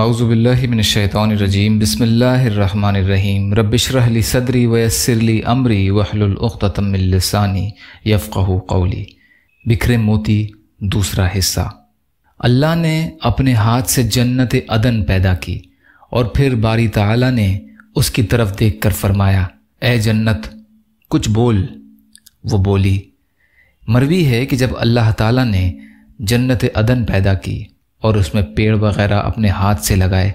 आउज़बिल्लिमिनशैतरजीम बसमीम रबिशरहली सदरी वयसरली अमरी वहलतमिलसानी यफ़क़ कौली बिखरे मोती दूसरा हिस्सा अल्लाह ने अपने हाथ से जन्नत अदन पैदा की और फिर बारी तला ने उसकी तरफ देख कर फरमाया ए जन्नत कुछ बोल वो बोली मरवी है कि जब अल्लाह ताली ने जन्नत अदन पैदा की और उसमें पेड़ वगैरह अपने हाथ से लगाए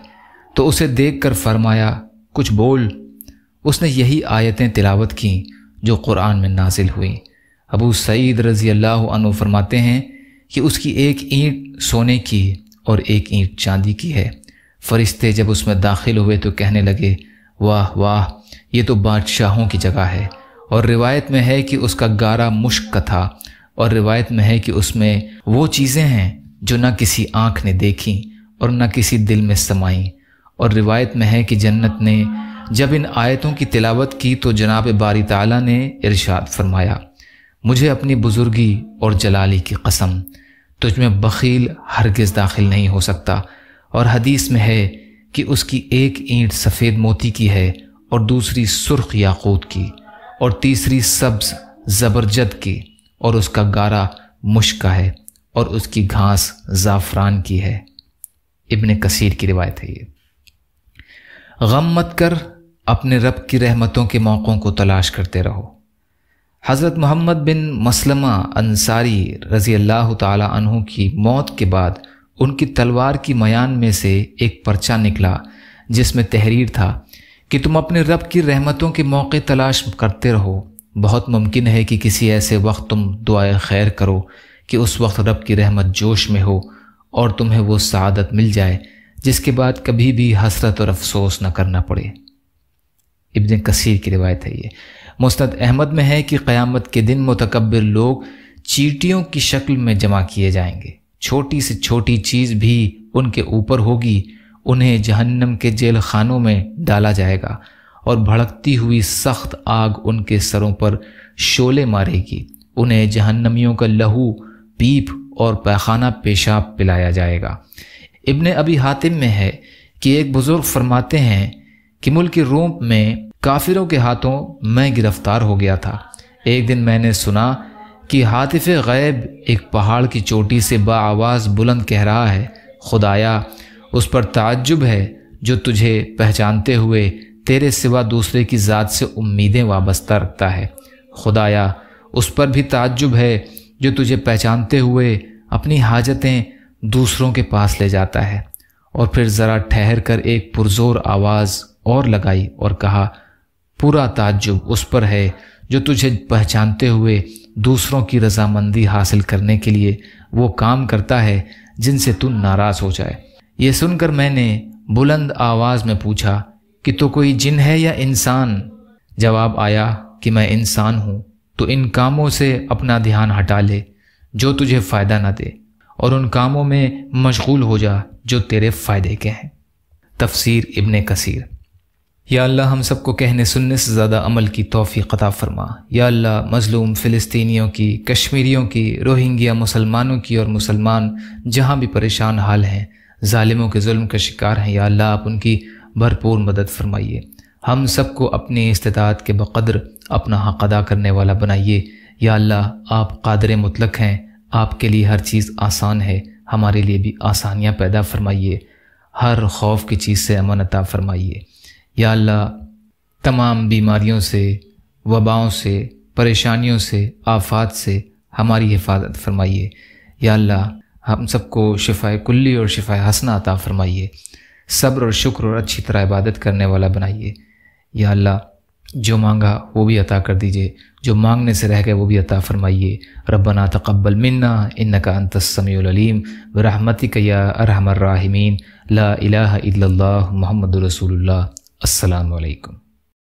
तो उसे देख कर फरमाया कुछ बोल उसने यही आयतें तिलावत की जो कुरान में नाजिल हुई अबू सईद रज़ी अल्लाह फरमाते हैं कि उसकी एक ईंट सोने की और एक ईंट चांदी की है फरिश्ते जब उसमें दाखिल हुए तो कहने लगे वाह वाह ये तो बादशाहों की जगह है और रिवायत में है कि उसका गारा मुश्क का था और रिवायत में है कि उसमें वो चीज़ें हैं जो ना किसी आँख ने देखी और न किसी दिल में समाई और रिवायत में है कि जन्नत ने जब इन आयतों की तिलावत की तो जनाब बारी ताला ने इरशाद फरमाया मुझे अपनी बुज़ुर्गी और जलाली की कसम तुझमें बखील हरगिज़ दाखिल नहीं हो सकता और हदीस में है कि उसकी एक ईंट सफ़ेद मोती की है और दूसरी सुर्ख याकूत की और तीसरी सब्ज़ ज़बरजद की और उसका गारा मुश्क का है और उसकी घास ज़ाफ़रान की है इबन कसीर की रिवायत है ये गम मत कर अपने रब की रहमतों के मौक़ों को तलाश करते रहो हज़रत मोहम्मद बिन मसलमा अंसारी रज़ी अल्लाह तु की मौत के बाद उनकी तलवार की मयान में से एक पर्चा निकला जिसमें तहरीर था कि तुम अपने रब की रहमतों के मौके तलाश करते रहो बहुत मुमकिन है कि किसी ऐसे वक्त तुम दुआए खैर करो कि उस वक्त रब की रहमत जोश में हो और तुम्हें वो सआदत मिल जाए जिसके बाद कभी भी हसरत और अफसोस न करना पड़े इब्न कसीर की रिवायत है ये मुस्तद अहमद में है कि क़यामत के दिन मतकबर लोग चीटियों की शक्ल में जमा किए जाएंगे छोटी से छोटी चीज़ भी उनके ऊपर होगी उन्हें जहन्नम के जेल खानों में डाला जाएगा और भड़कती हुई सख्त आग उनके सरों पर शोले मारेगी उन्हें जहन्नमियों का लहू पीप और पैखाना पेशाब पिलाया जाएगा इब्ने अभी हातिम में है कि एक बुज़ुर्ग फरमाते हैं कि मुल्क रोम में काफिरों के हाथों मैं गिरफ्तार हो गया था एक दिन मैंने सुना कि हातिफ गैब एक पहाड़ की चोटी से आवाज़ बुलंद कह रहा है खुदाया उस पर ताज्जुब है जो तुझे पहचानते हुए तेरे सिवा दूसरे की ज़ात से उम्मीदें वाबस्ता रखता है खुदाया उस पर भी ताज्जुब है जो तुझे पहचानते हुए अपनी हाजतें दूसरों के पास ले जाता है और फिर ज़रा ठहर कर एक पुरजोर आवाज़ और लगाई और कहा पूरा ताज्जुब उस पर है जो तुझे पहचानते हुए दूसरों की रजामंदी हासिल करने के लिए वो काम करता है जिनसे तू नाराज़ हो जाए ये सुनकर मैंने बुलंद आवाज़ में पूछा कि तो कोई जिन है या इंसान जवाब आया कि मैं इंसान हूँ तो इन कामों से अपना ध्यान हटा ले जो तुझे फ़ायदा ना दे और उन कामों में मशगूल हो जा जो तेरे फ़ायदे के हैं तफसीर इबन कसीर या अल्लाह हम सबको कहने सुनने से ज़्यादा अमल की तोहफी क़ता फरमा या अल्लाह मज़लूम फ़िलिस्तीनियों की कश्मीरियों की रोहिंग्या मुसलमानों की और मुसलमान जहाँ भी परेशान हाल हैं ालिमों के जुल्म का शिकार हैं या अल्लाह आप उनकी भरपूर मदद फरमाइए हम सबको अपनी इस्तात के बक़द्र अपना हक़ अदा करने वाला बनाइए या अल्लाह आप कादर मुतलक हैं आपके लिए हर चीज़ आसान है हमारे लिए भी आसानियाँ पैदा फरमाइए हर खौफ की चीज़ से अमन अता फरमाइए या अल्लाह तमाम बीमारियों से वबाओं से परेशानियों से आफात से हमारी हिफाजत फरमाइए या अल्लाह हम सबको शिफाय कुल्ली और शिफाय हसना अता फरमाइए सब्र और शुक्र और अच्छी तरह इबादत करने वाला बनाइए या अल्लाह जो मांगा वो भी अता कर दीजिए जो मांगने से रह गए वो भी अता फरमाइए रबना तकबल मन्ना इन का अंतसमीम क्या या राहमीन ला इला इल्लल्लाह मोहम्मद रसूलुल्लाह अस्सलाम